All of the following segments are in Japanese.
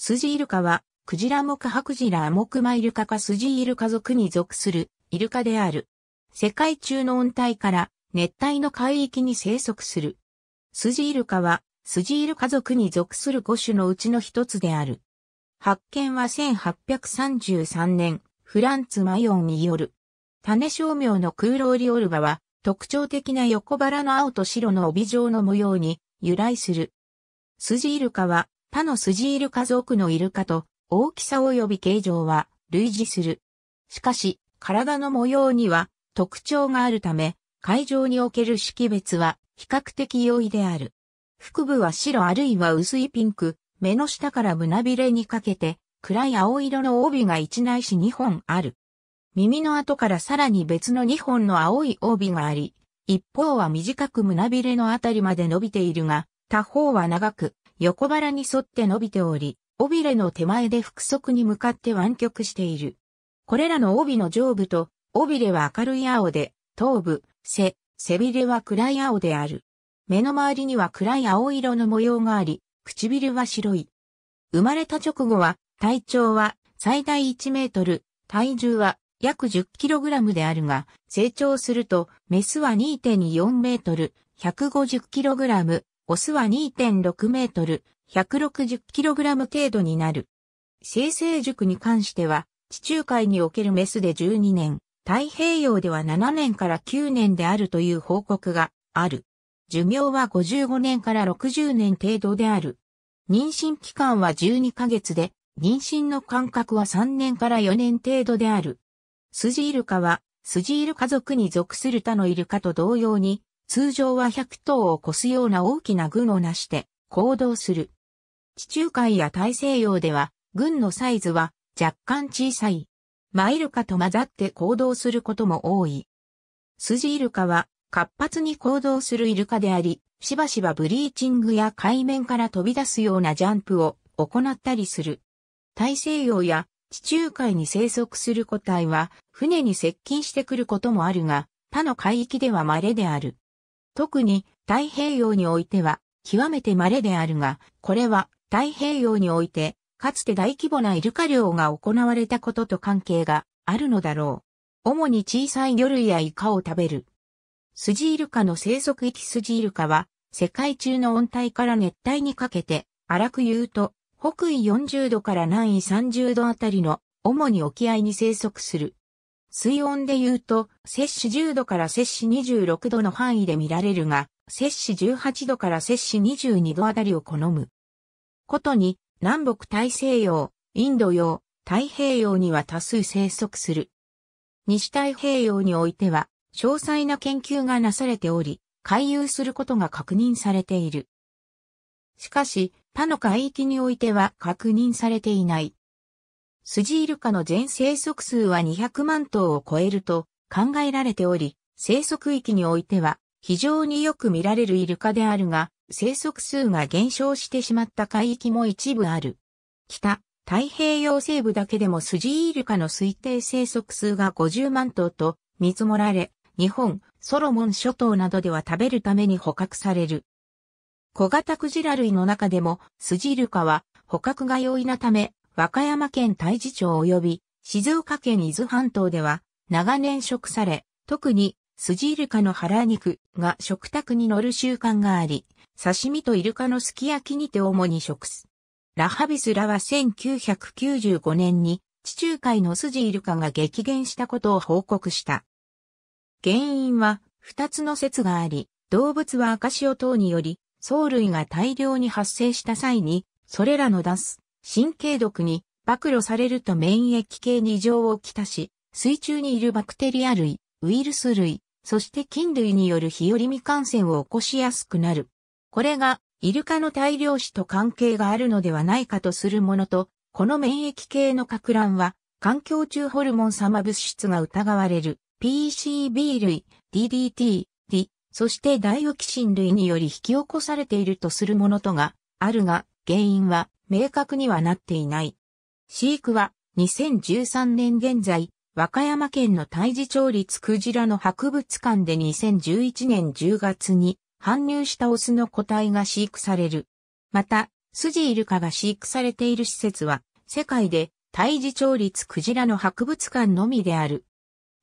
スジイルカは、クジラ目ハクジラ目クマイルカかスジイルカ族に属するイルカである。世界中の温帯から熱帯の海域に生息する。スジイルカは、スジイルカ族に属する5種のうちの一つである。発見は1833年、フランツ・マヨンによる。種商名のクーローリオルバは、特徴的な横腹の青と白の帯状の模様に由来する。スジイルカは他のスジイルカ族のイルカと大きさ及び形状は類似する。しかし、体の模様には特徴があるため、海上における識別は比較的容易である。腹部は白あるいは薄いピンク、目の下から胸びれにかけて、暗い青色の帯が1ないし2本ある。耳の後からさらに別の2本の青い帯があり、一方は短く胸びれのあたりまで伸びているが、他方は長く、横腹に沿って伸びており、尾びれの手前で腹側に向かって湾曲している。これらの尾びの上部と尾びれは明るい青で、頭部、背、背びれは暗い青である。目の周りには暗い青色の模様があり、唇は白い。生まれた直後は、体長は最大1メートル、体重は約1 0ラムであるが、成長すると、メスは2.4メートル、1 5 0ラム、オスは2.6メートル、160キログラム程度になる。生成塾に関しては、地中海におけるメスで12年、太平洋では7年から9年であるという報告がある。寿命は55年から60年程度である。妊娠期間は12ヶ月で、妊娠の間隔は3年から4年程度である。スジイルカは、スジイル家族に属する他のイルカと同様に、通常は100頭を超すような大きな群を成して行動する。地中海や大西洋では、群のサイズは若干小さい。マイルカと混ざって行動することも多い。スジイルカは活発に行動するイルカであり、しばしばブリーチングや海面から飛び出すようなジャンプを行ったりする。大西洋や地中海に生息する個体は船に接近してくることもあるが、他の海域では稀である。特に太平洋においては極めて稀であるが、これは太平洋においてかつて大規模なイルカ漁が行われたことと関係があるのだろう。主に小さい魚類やイカを食べる。スジイルカの生息域スジイルカは世界中の温帯から熱帯にかけて、荒く言うと北緯40度から南緯30度あたりの主に沖合に生息する水温で言うと、摂氏10度から摂氏26度の範囲で見られるが、摂氏18度から摂氏22度あたりを好む。ことに、南北大西洋、インド洋、太平洋には多数生息する。西太平洋においては、詳細な研究がなされており、回遊することが確認されている。しかし、他の海域においては確認されていない。スジイルカの全生息数は200万頭を超えると考えられており、生息域においては非常によく見られるイルカであるが、生息数が減少してしまった海域も一部ある。北、太平洋西部だけでもスジイルカの推定生息数が50万頭と見積もられ、日本、ソロモン諸島などでは食べるために捕獲される。小型クジラ類の中でもスジイルカは捕獲が容易なため和歌山県大治町及び静岡県伊豆半島では長年食され、特にスジイルカの腹肉が食卓に乗る習慣があり、刺身とイルカのすき焼きにて主に食す。ラハビスラは1995年に地中海のスジイルカが激減したことを報告した。原因は二つの説があり、動物は赤潮等により、藻類が大量に発生した際に、それらの出す神経毒に暴露されると免疫系に異常をきたし、水中にいるバクテリア類、ウイルス類、そして菌類による日和未感染を起こしやすくなる。これがイルカの大量死と関係があるのではないかとするものと、この免疫系の格乱は、環境中ホルモン様物質が疑われる PCB 類、DDT、D、そしてダイオキシン類により引き起こされているとするものとがあるが、原因は明確にはなっていない。飼育は2013年現在、和歌山県の胎児調立クジラの博物館で2011年10月に搬入したオスの個体が飼育される。また、スジイルカが飼育されている施設は、世界で胎児調立クジラの博物館のみである。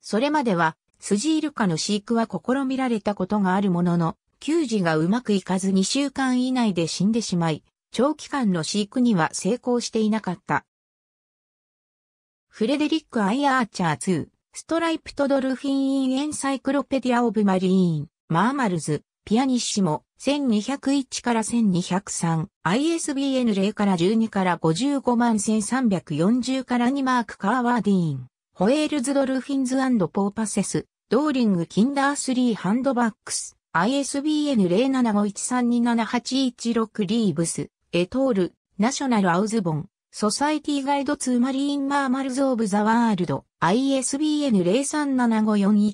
それまでは、スジイルカの飼育は試みられたことがあるものの、給仕がうまくいかず2週間以内で死んでしまい、長期間の飼育には成功していなかった。フレデリック・アイ・アーチャー2、ストライプトドルフィン・イン・エンサイクロペディア・オブ・マリーン、マーマルズ、ピアニッシモ、1201から1203、ISBN 0から12から55万1340から2マーク・カーワーディーン、ホエールズ・ドルフィンズポーパセス、ドーリング・キンダースリーハンドバックス、ISBN 075132781 6リーブス、エトール、ナショナル・アウズボン、ソサイティ・ガイド・ツー・マリーン・マーマルズ・オブ・ザ・ワールド、ISBN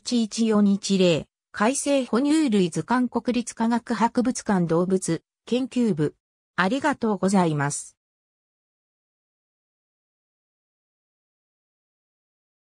0375411410、改正哺乳類図鑑国立科学博物館動物、研究部。ありがとうございます。